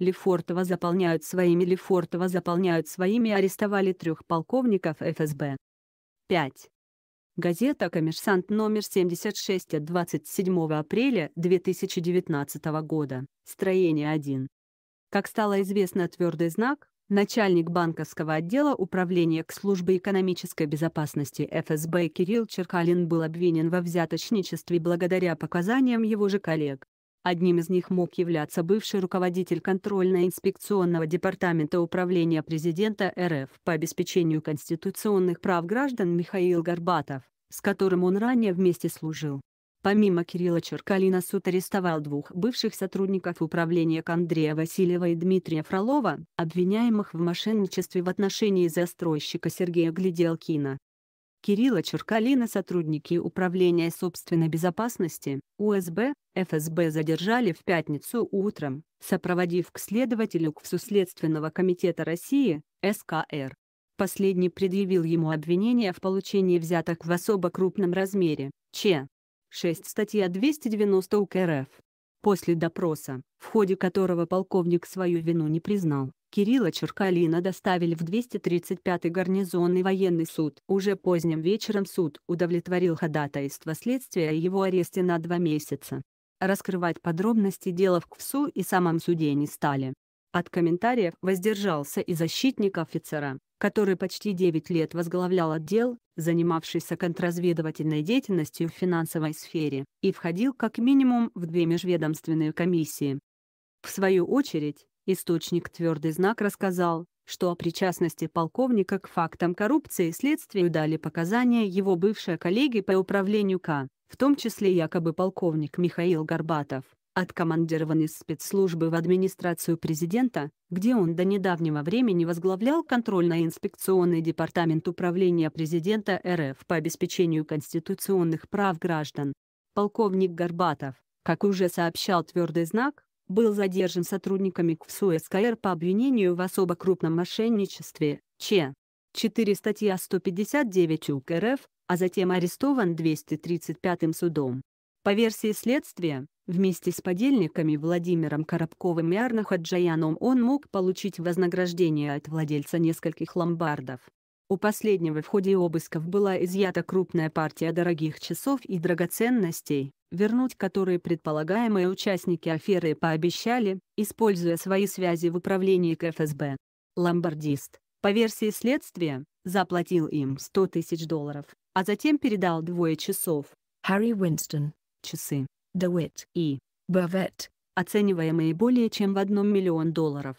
Лефортова заполняют своими Лефортова заполняют своими арестовали трех полковников ФСБ. 5. Газета «Коммерсант» номер 76 от 27 апреля 2019 года, строение 1. Как стало известно твердый знак, начальник банковского отдела Управления к службе экономической безопасности ФСБ Кирилл Черкалин был обвинен во взяточничестве благодаря показаниям его же коллег. Одним из них мог являться бывший руководитель контрольно-инспекционного департамента управления президента РФ по обеспечению конституционных прав граждан Михаил Горбатов, с которым он ранее вместе служил. Помимо Кирилла Черкалина суд арестовал двух бывших сотрудников управления к Васильева и Дмитрия Фролова, обвиняемых в мошенничестве в отношении застройщика Сергея Гляделкина. Кирилла Черкалина сотрудники Управления собственной безопасности УСБ ФСБ задержали в пятницу утром, сопроводив к следователю КФСУ Следственного комитета России, СКР. Последний предъявил ему обвинение в получении взяток в особо крупном размере, Ч. 6 статья 290 УК РФ. После допроса, в ходе которого полковник свою вину не признал, Кирилла Черкалина доставили в 235-й гарнизонный военный суд. Уже поздним вечером суд удовлетворил ходатайство следствия о его аресте на два месяца. Раскрывать подробности дела в КФСУ и самом суде не стали, от комментариев воздержался и защитник офицера, который почти 9 лет возглавлял отдел, занимавшийся контрразведывательной деятельностью в финансовой сфере, и входил как минимум в две межведомственные комиссии. В свою очередь, источник «Твердый знак» рассказал, что о причастности полковника к фактам коррупции следствию дали показания его бывшие коллеги по управлению К, в том числе якобы полковник Михаил Горбатов откомандирован из спецслужбы в администрацию президента, где он до недавнего времени возглавлял контрольно-инспекционный департамент управления президента РФ по обеспечению конституционных прав граждан. Полковник Горбатов, как уже сообщал твердый знак, был задержан сотрудниками КФСУ СКР по обвинению в особо крупном мошенничестве, Ч. 4 статья 159 УК РФ, а затем арестован 235-м судом. По версии следствия, вместе с подельниками Владимиром Коробковым и Арнахаджаяном он мог получить вознаграждение от владельца нескольких ломбардов. У последнего в ходе обысков была изъята крупная партия дорогих часов и драгоценностей, вернуть которые предполагаемые участники аферы пообещали, используя свои связи в управлении КФСБ. Ломбардист, по версии следствия, заплатил им 100 тысяч долларов, а затем передал двое часов. Харри Уинстон часы DeWitt и Бавет, оцениваемые более чем в 1 миллион долларов.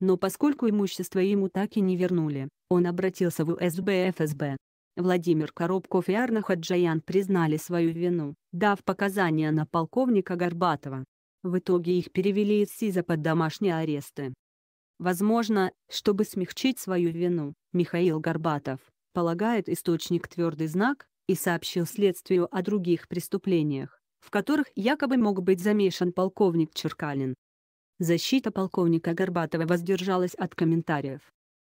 Но поскольку имущество ему так и не вернули, он обратился в УСБ ФСБ. Владимир Коробков и Арна Хаджаян признали свою вину, дав показания на полковника Горбатова. В итоге их перевели из СИЗа под домашние аресты. Возможно, чтобы смягчить свою вину, Михаил Горбатов, полагает источник «Твердый знак», и сообщил следствию о других преступлениях, в которых якобы мог быть замешан полковник Черкалин. Защита полковника Горбатова воздержалась от комментариев.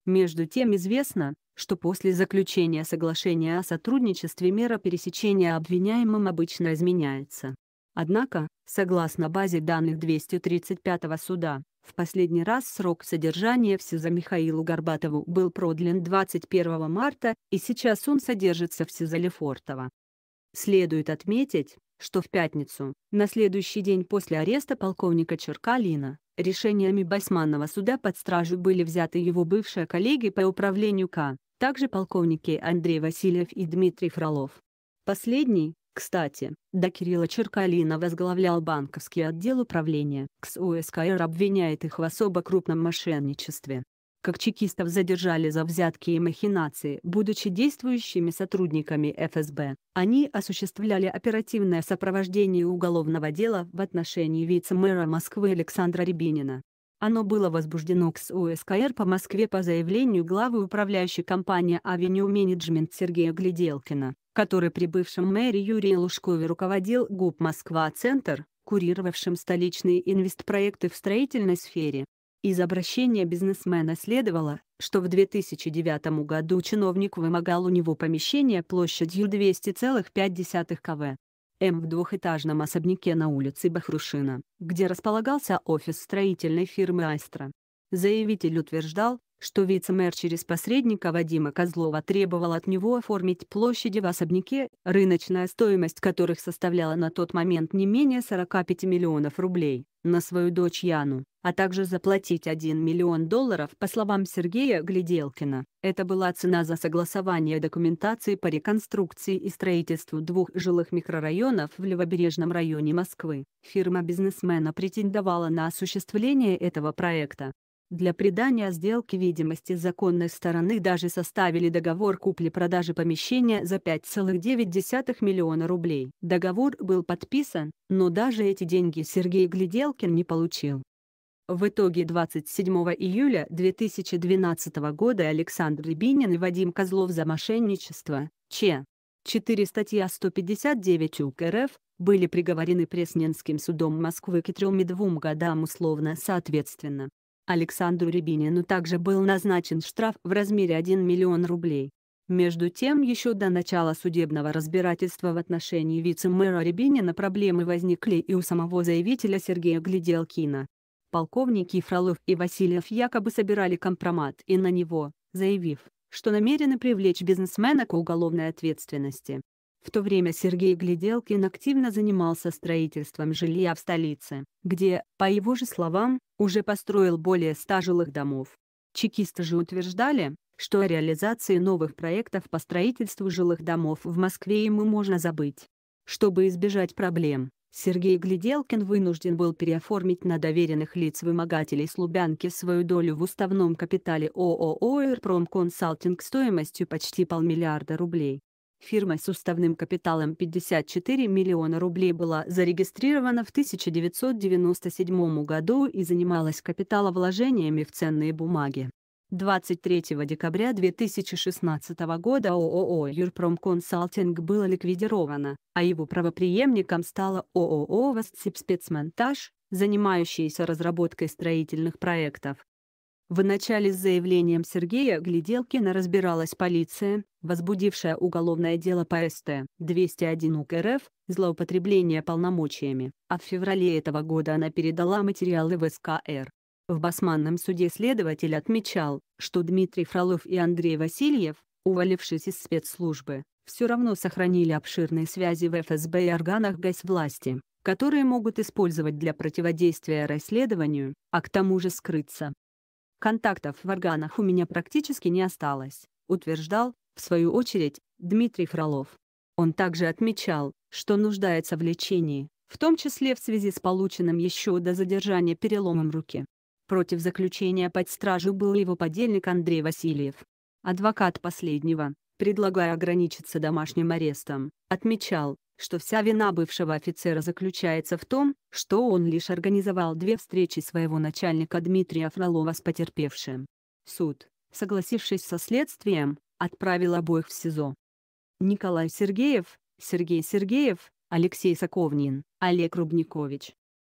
Между тем известно, что после заключения соглашения о сотрудничестве мера пересечения обвиняемым обычно изменяется. Однако, согласно базе данных 235 суда, в последний раз срок содержания в СИЗО Михаилу Горбатову был продлен 21 марта, и сейчас он содержится в СИЗО Лефортово. Следует отметить, что в пятницу, на следующий день после ареста полковника Черкалина, решениями Басманного суда под стражу были взяты его бывшие коллеги по управлению К, также полковники Андрей Васильев и Дмитрий Фролов. Последний, кстати, до Кирилла Черкалина возглавлял банковский отдел управления. КСУСКР обвиняет их в особо крупном мошенничестве. Как чекистов задержали за взятки и махинации, будучи действующими сотрудниками ФСБ, они осуществляли оперативное сопровождение уголовного дела в отношении вице-мэра Москвы Александра Рябинина. Оно было возбуждено к СУСКР по Москве по заявлению главы управляющей компании «Авеню Менеджмент» Сергея Гляделкина который при бывшем мэре Юрии Лужкове руководил ГУП «Москва-центр», курировавшим столичные инвестпроекты в строительной сфере. Из обращения бизнесмена следовало, что в 2009 году чиновник вымогал у него помещение площадью 200,5 кв. М в двухэтажном особняке на улице Бахрушина, где располагался офис строительной фирмы «Астра». Заявитель утверждал, что вице-мэр через посредника Вадима Козлова требовал от него оформить площади в особняке, рыночная стоимость которых составляла на тот момент не менее 45 миллионов рублей, на свою дочь Яну, а также заплатить 1 миллион долларов по словам Сергея Гляделкина. Это была цена за согласование документации по реконструкции и строительству двух жилых микрорайонов в Левобережном районе Москвы. Фирма бизнесмена претендовала на осуществление этого проекта для придания сделке видимости законной стороны даже составили договор купли-продажи помещения за 5,9 миллиона рублей. Договор был подписан, но даже эти деньги Сергей Гляделкин не получил. В итоге 27 июля 2012 года Александр Рябинин и Вадим Козлов за мошенничество, Ч. 4 статья 159 УК РФ, были приговорены Пресненским судом Москвы к трем и двум годам условно соответственно. Александру Рябинину также был назначен штраф в размере 1 миллион рублей. Между тем еще до начала судебного разбирательства в отношении вице-мэра Рябинина проблемы возникли и у самого заявителя Сергея Гляделкина. Полковники Фролов и Васильев якобы собирали компромат и на него, заявив, что намерены привлечь бизнесмена к уголовной ответственности. В то время Сергей Гляделкин активно занимался строительством жилья в столице, где, по его же словам, уже построил более ста жилых домов. Чекисты же утверждали, что о реализации новых проектов по строительству жилых домов в Москве ему можно забыть. Чтобы избежать проблем, Сергей Гляделкин вынужден был переоформить на доверенных лиц вымогателей Слубянки свою долю в уставном капитале ООО «Ирпром Консалтинг» стоимостью почти полмиллиарда рублей. Фирмой с уставным капиталом 54 миллиона рублей была зарегистрирована в 1997 году и занималась капиталовложениями в ценные бумаги. 23 декабря 2016 года ООО «Юрпром Консалтинг» было ликвидировано, а его правоприемником стала ООО «Вастсибспецмонтаж», занимающаяся разработкой строительных проектов. В начале с заявлением Сергея Гляделкина разбиралась полиция, возбудившая уголовное дело по СТ 201 УК РФ «Злоупотребление полномочиями», а в феврале этого года она передала материалы в СКР. В Басманном суде следователь отмечал, что Дмитрий Фролов и Андрей Васильев, уволившись из спецслужбы, все равно сохранили обширные связи в ФСБ и органах госвласти, которые могут использовать для противодействия расследованию, а к тому же скрыться контактов в органах у меня практически не осталось, утверждал, в свою очередь, Дмитрий Фролов. Он также отмечал, что нуждается в лечении, в том числе в связи с полученным еще до задержания переломом руки. Против заключения под стражу был его подельник Андрей Васильев. Адвокат последнего, предлагая ограничиться домашним арестом, отмечал, что вся вина бывшего офицера заключается в том, что он лишь организовал две встречи своего начальника Дмитрия Фролова с потерпевшим. Суд, согласившись со следствием, отправил обоих в СИЗО. Николай Сергеев, Сергей Сергеев, Алексей Соковнин, Олег Рубникович,